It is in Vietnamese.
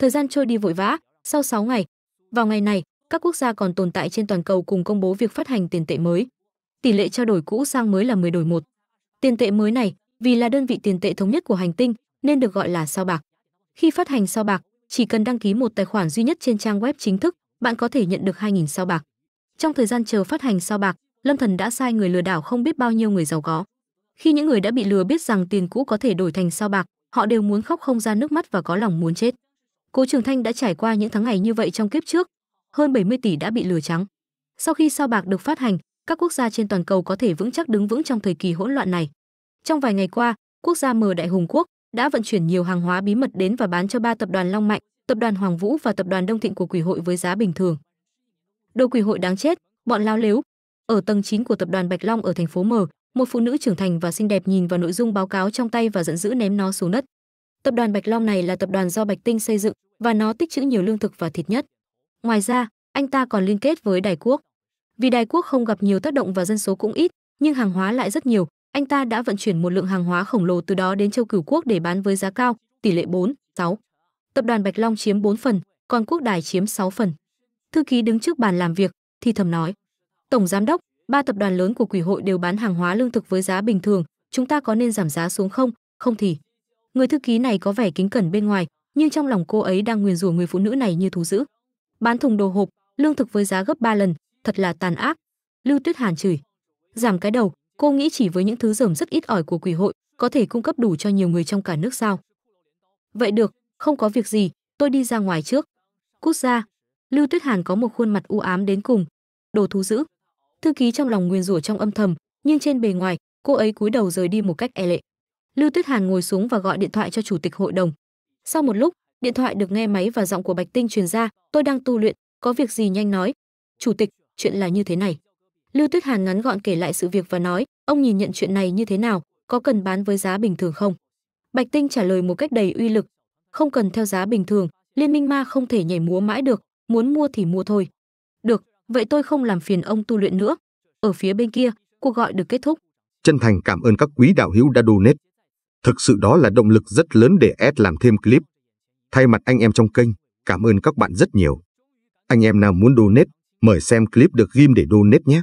Thời gian trôi đi vội vã, sau 6 ngày, vào ngày này, các quốc gia còn tồn tại trên toàn cầu cùng công bố việc phát hành tiền tệ mới. Tỷ lệ trao đổi cũ sang mới là 10 đổi 1. Tiền tệ mới này, vì là đơn vị tiền tệ thống nhất của hành tinh, nên được gọi là sao bạc. Khi phát hành sao bạc, chỉ cần đăng ký một tài khoản duy nhất trên trang web chính thức, bạn có thể nhận được 2.000 sao bạc. Trong thời gian chờ phát hành sao bạc, Lâm Thần đã sai người lừa đảo không biết bao nhiêu người giàu có. Khi những người đã bị lừa biết rằng tiền cũ có thể đổi thành sao bạc, họ đều muốn khóc không ra nước mắt và có lòng muốn chết. Cố Trường Thanh đã trải qua những tháng ngày như vậy trong kiếp trước, hơn 70 tỷ đã bị lừa trắng. Sau khi sao bạc được phát hành, các quốc gia trên toàn cầu có thể vững chắc đứng vững trong thời kỳ hỗn loạn này. Trong vài ngày qua, quốc gia M Đại Hùng Quốc đã vận chuyển nhiều hàng hóa bí mật đến và bán cho ba tập đoàn Long Mạnh, tập đoàn Hoàng Vũ và tập đoàn Đông Thịnh của Quỷ hội với giá bình thường. Đồ quỷ hội đáng chết, bọn lao lếu. Ở tầng 9 của tập đoàn Bạch Long ở thành phố M, một phụ nữ trưởng thành và xinh đẹp nhìn vào nội dung báo cáo trong tay và giận dữ ném nó xuống đất. Tập đoàn Bạch Long này là tập đoàn do Bạch Tinh xây dựng, và nó tích trữ nhiều lương thực và thịt nhất. Ngoài ra, anh ta còn liên kết với Đài Quốc. Vì Đài Quốc không gặp nhiều tác động và dân số cũng ít, nhưng hàng hóa lại rất nhiều, anh ta đã vận chuyển một lượng hàng hóa khổng lồ từ đó đến châu Cửu Quốc để bán với giá cao, tỷ lệ 4, 6. Tập đoàn Bạch Long chiếm 4 phần, còn Quốc Đài chiếm 6 phần. Thư ký đứng trước bàn làm việc, thì thầm nói: "Tổng giám đốc, ba tập đoàn lớn của quỷ hội đều bán hàng hóa lương thực với giá bình thường, chúng ta có nên giảm giá xuống không? Không thì." Người thư ký này có vẻ kính cẩn bên ngoài, nhưng trong lòng cô ấy đang nguyền rủa người phụ nữ này như thú dữ. Bán thùng đồ hộp, lương thực với giá gấp 3 lần, thật là tàn ác. Lưu Tuyết Hàn chửi. Giảm cái đầu, cô nghĩ chỉ với những thứ rởm rất ít ỏi của quỷ hội, có thể cung cấp đủ cho nhiều người trong cả nước sao? Vậy được, không có việc gì, tôi đi ra ngoài trước. Cút ra. Lưu Tuyết Hàn có một khuôn mặt u ám đến cùng. Đồ thú dữ. Thư ký trong lòng nguyền rủa trong âm thầm, nhưng trên bề ngoài, cô ấy cúi đầu rời đi một cách e lệ. Lưu Tuyết Hàn ngồi xuống và gọi điện thoại cho chủ tịch hội đồng. Sau một lúc, điện thoại được nghe máy và giọng của Bạch Tinh truyền ra, "Tôi đang tu luyện, có việc gì nhanh nói." "Chủ tịch, chuyện là như thế này." Lưu Tuyết Hàn ngắn gọn kể lại sự việc và nói, "Ông nhìn nhận chuyện này như thế nào, có cần bán với giá bình thường không?" Bạch Tinh trả lời một cách đầy uy lực, "Không cần theo giá bình thường, Liên minh ma không thể nhảy múa mãi được, muốn mua thì mua thôi." "Được, vậy tôi không làm phiền ông tu luyện nữa." Ở phía bên kia, cuộc gọi được kết thúc. Chân thành cảm ơn các quý đạo hữu đã donate. Thực sự đó là động lực rất lớn để ad làm thêm clip. Thay mặt anh em trong kênh, cảm ơn các bạn rất nhiều. Anh em nào muốn donate, mời xem clip được ghim để donate nhé.